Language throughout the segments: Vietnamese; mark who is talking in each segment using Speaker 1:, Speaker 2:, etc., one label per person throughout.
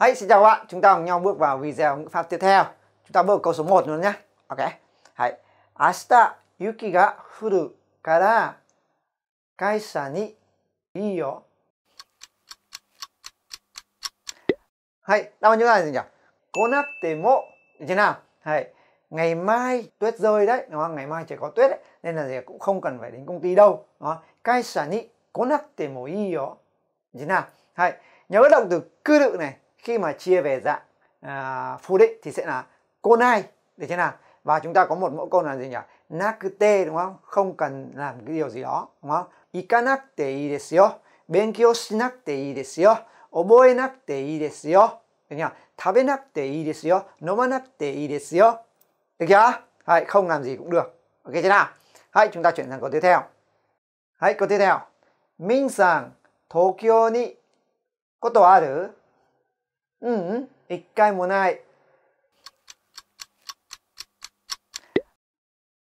Speaker 1: Hey, xin chào các bạn, chúng ta cùng nhau bước vào video ngữ pháp tiếp theo. Chúng ta bước vào câu số 1 luôn nhé. Ok. Hãy. Asta yuki ga furu kara kaisa ni ii yo. Hãy, đáp án chúng ta là gì nhỉ? Konatte mo. Được nào? Hãy. Ngày mai tuyết rơi đấy, đúng không? Ngày mai trời có tuyết đấy, nên là gì cũng không cần phải đến công ty đâu. Đó. Kaisa ni konatte mo ii thế nào? Hãy. Nhớ động từ cư đự này khi mà chia về dạng à, uh, food ấy, thì sẽ là konai để thế nào và chúng ta có một mẫu câu là gì nhỉ nakute đúng không không cần làm cái điều gì đó đúng không ikanakute ii desu yo "benkyou shinakute ii desu yo oboenakute ii desu yo được nhỉ tabenakute ii desu yo nomanakute ii desu yo được chưa hãy không làm gì cũng được ok thế nào hãy chúng ta chuyển sang câu tiếp theo hãy câu tiếp theo minh sàng tokyo ni koto aru うん、一回もない。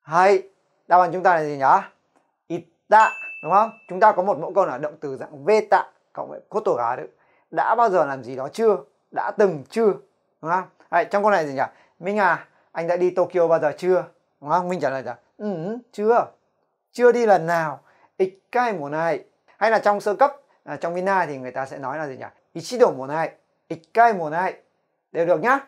Speaker 1: Hay, đáp án chúng ta là gì nhỉ? Itta, đúng không? Chúng ta có một mẫu câu là động từ dạng veta cộng với kotogaru. Đã bao giờ làm gì đó chưa? Đã từng chưa? Đúng không? Đấy, trong câu này gì nhỉ? Minh à, anh đã đi Tokyo bao giờ chưa? Đúng không? Minh trả lời là ừ, chưa. Chưa đi lần nào. Ikkai mùa này. Hay là trong sơ cấp, à, trong Vina thì người ta sẽ nói là gì nhỉ? Ichido mùa này ít ikkai mùa này đều được nhá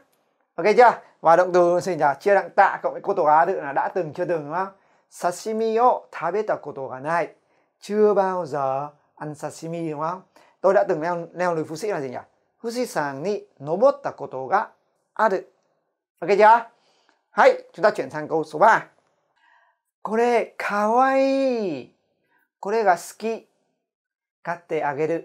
Speaker 1: ok chưa và động từ xin chào, chia đặng tạ cộng với cô tổ á tự là đã từng chưa từng đúng không sashimi o tabeta koto ga nai chưa bao giờ ăn sashimi đúng không tôi đã từng leo leo núi phú sĩ là gì nhỉ Fuji-san ni nobotta koto ga aru ok chưa hãy chúng ta chuyển sang câu số 3 Kore kawaii Kore ga suki Katte ageru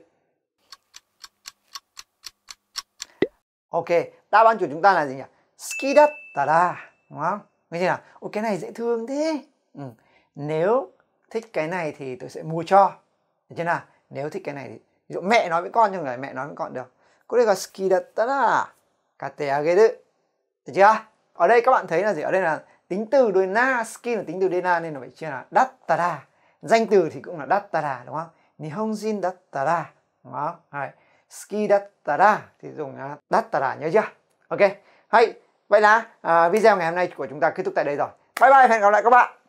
Speaker 1: Ok, đáp án của chúng ta là gì nhỉ? Skidattara, đúng không? Nghe chưa nào? Ôi cái này dễ thương thế. Ừ. Nếu thích cái này thì tôi sẽ mua cho. Được chưa nào? Nếu thích cái này thì ví dụ mẹ nói với con nhưng mà mẹ nói với con được. Cô đây là skidattara kate ageru. Được chưa? Ở đây các bạn thấy là gì? Ở đây là tính từ đôi na, skin là tính từ đôi na nên là phải chia là dattara. Danh từ thì cũng là dattara đúng không? Nihonjin dattara đúng không? Đấy ski thì dùng uh, à, dattara nhớ chưa ok hay vậy là uh, video ngày hôm nay của chúng ta kết thúc tại đây rồi bye bye hẹn gặp lại các bạn